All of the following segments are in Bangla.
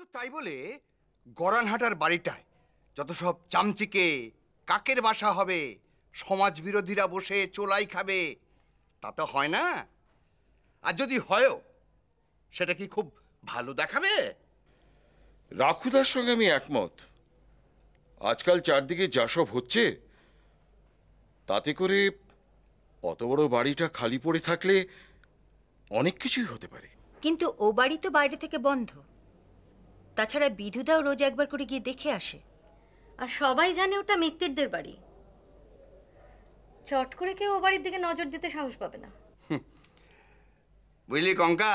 কিন্তু তাই বলে গরানহাটার বাড়িটায় যত সব চামচিকে কাকের বাসা হবে সমাজ বিরোধীরা বসে চোলাই খাবে তা তো হয় না আর যদি হয় সেটা কি খুব ভালো দেখাবে রাখুদার সঙ্গে আমি একমত আজকাল চারদিকে যা সব হচ্ছে তাতে করে অত বড় বাড়িটা খালি পড়ে থাকলে অনেক কিছুই হতে পারে কিন্তু ও বাড়ি তো বাইরে থেকে বন্ধ তাছাড়া বিধুদাও রোজ একবার করে গিয়ে দেখে আসে আর সবাই জানে ওটা মিত্তিরদের বাড়ি চট করে কেউ ও বাড়ির দিকে নজর দিতে সাহস পাবে না বুঝলি কঙ্কা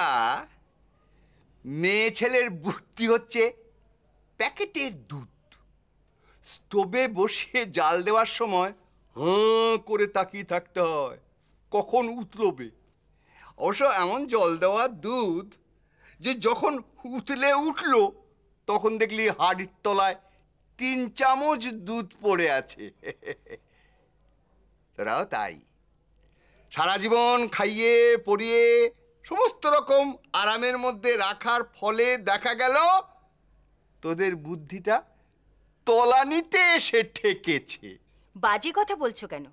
মেয়ে ছেলের বুদ্ধি হচ্ছে প্যাকেটের দুধ স্টোভে বসিয়ে জাল দেওয়ার সময় হাঁ করে তাকিয়ে থাকতে হয় কখন উতলবে অবশ্য এমন জল দেওয়ার দুধ যে যখন উতলে উঠলো তখন দেখলি হাড়ির তলায় তিন চামচ দুধ পড়ে আছে তোরাও তাই সারা জীবন খাইয়ে পড়িয়ে সমস্ত রকম আরামের মধ্যে রাখার ফলে দেখা গেল তোদের বুদ্ধিটা তলানিতে এসে ঠেকেছে বাজে কথা বলছো কেন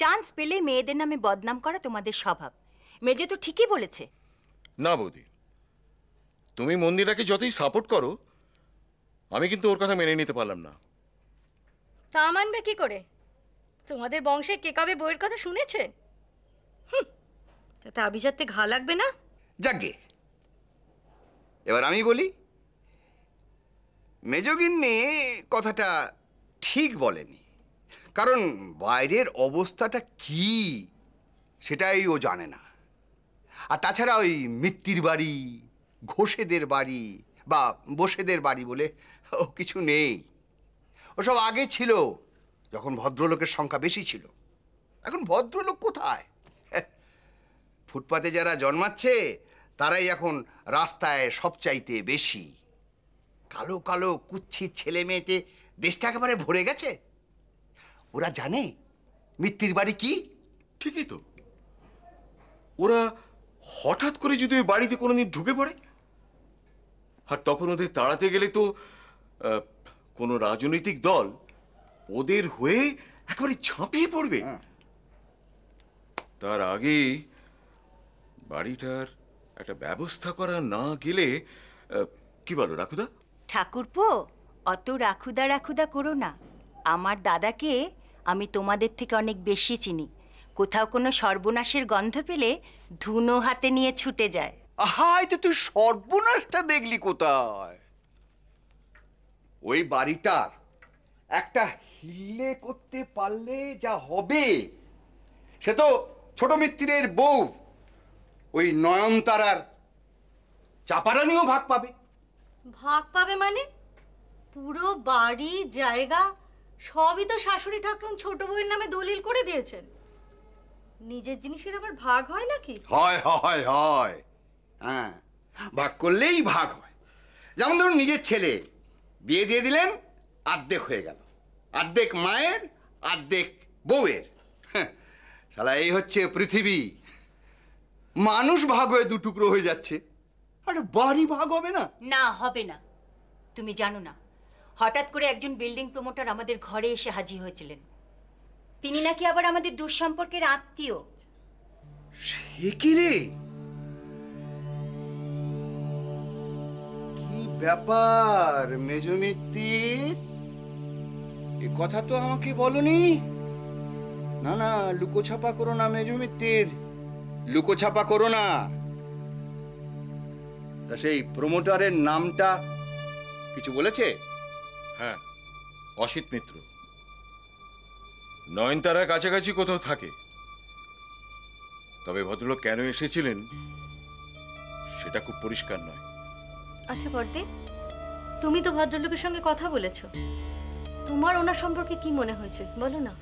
চান্স পেলে মেয়েদের নামে বদনাম করা তোমাদের স্বভাব মেজে তো ঠিকই বলেছে না বৌদি তুমি মন্দিরাকে যতই সাপোর্ট করো আমি কিন্তু ওর কথা মেনে নিতে পারলাম না তা মানবে কি করে তোমাদের বংশে কে কবে বইয়ের কথা শুনেছে তাতে আভিজাত্যে ঘা লাগবে না যাকে এবার আমি বলি মেজগিন্নি কথাটা ঠিক বলেনি কারণ বাইরের অবস্থাটা কি সেটাই ও জানে না আর তাছাড়া ওই মিত্তির বাড়ি ঘোষেদের বাড়ি বা বসেদের বাড়ি বলে ও কিছু নেই ওসব আগে ছিল যখন ভদ্রলোকের সংখ্যা বেশি ছিল এখন ভদ্রলোক কোথায় ফুটপাতে যারা জন্মাচ্ছে তারাই এখন রাস্তায় সবচাইতে বেশি কালো কালো কুচ্ছি ছেলে মেয়েতে দেশটা একেবারে ভরে গেছে ওরা জানে মৃত্যুর বাড়ি কি ঠিকই তো ওরা হঠাৎ করে যদি ওই বাড়িতে কোনোদিন ঢুকে পড়ে আর তখন ওদের তাড়াতে গেলে তো কোনো রাজনৈতিক দল ওদের হয়ে একেবারে ঝাঁপিয়ে পড়বে হ্যাঁ। তার আগে বাড়িটার একটা ব্যবস্থা করা না গেলে কি বলো রাখুদা ঠাকুরপো অত রাখুদা রাখুদা করো না আমার দাদাকে আমি তোমাদের থেকে অনেক বেশি চিনি কোথাও কোনো সর্বনাশের গন্ধ পেলে ধুনো হাতে নিয়ে ছুটে যায় আহা তো তুই সর্বনাশটা দেখলি কোথায় ওই বাড়িটার একটা হিল্লে করতে পারলে যা হবে সে তো ছোট মিত্রের বউ ওই নয়নতারার চাপারানিও ভাগ পাবে ভাগ পাবে মানে পুরো বাড়ি জায়গা সবই তো শাশুড়ি ঠাকুর ছোট বউয়ের নামে দলিল করে দিয়েছেন নিজের জিনিসের আবার ভাগ হয় নাকি হয় হয় হয় হ্যাঁ ভাগ করলেই ভাগ হয় যেমন ধরুন নিজের ছেলে বিয়ে দিয়ে দিলেন আর্ধেক হয়ে গেল আর্ধেক মায়ের আর্ধেক বউয়ের হ্যাঁ, শালা এই হচ্ছে পৃথিবী মানুষ ভাগ হয়ে দুটুকরো হয়ে যাচ্ছে আরে বাড়ি ভাগ হবে না না হবে না তুমি জানো না হঠাৎ করে একজন বিল্ডিং প্রমোটার আমাদের ঘরে এসে হাজির হয়েছিলেন তিনি নাকি আবার আমাদের দুঃসম্পর্কের সম্পর্কের আত্মীয় সে কি রে ব্যাপার মেজমিত্তির এ কথা তো আমাকে বলনি না না লুকোছাপা করো না মেজুমিত্তির লুকোছাপা করো না তা সেই প্রমোটারের নামটা কিছু বলেছে হ্যাঁ অসিত মিত্র নয়নতারার কাছাকাছি কোথাও থাকে তবে ভদ্রলোক কেন এসেছিলেন সেটা খুব পরিষ্কার নয় আচ্ছা বর্দি তুমি তো ভদ্রলোকের সঙ্গে কথা বলেছো তোমার ওনার সম্পর্কে কি মনে হয়েছে বলো না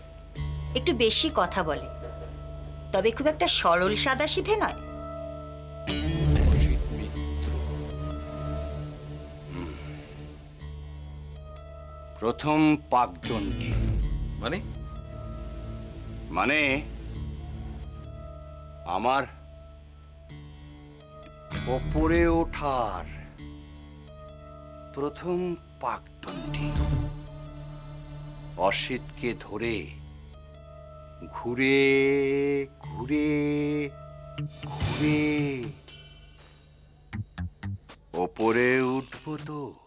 একটু বেশি কথা বলে তবে খুব একটা সরল সাদা সিধে নয় প্রথম পাকদণ্ডী মানে মানে আমার ওপরে ওঠার প্রথম পাকদণ্ডী অসিতকে ধরে ঘুরে ঘুরে ঘুরে ওপরে উঠবো তো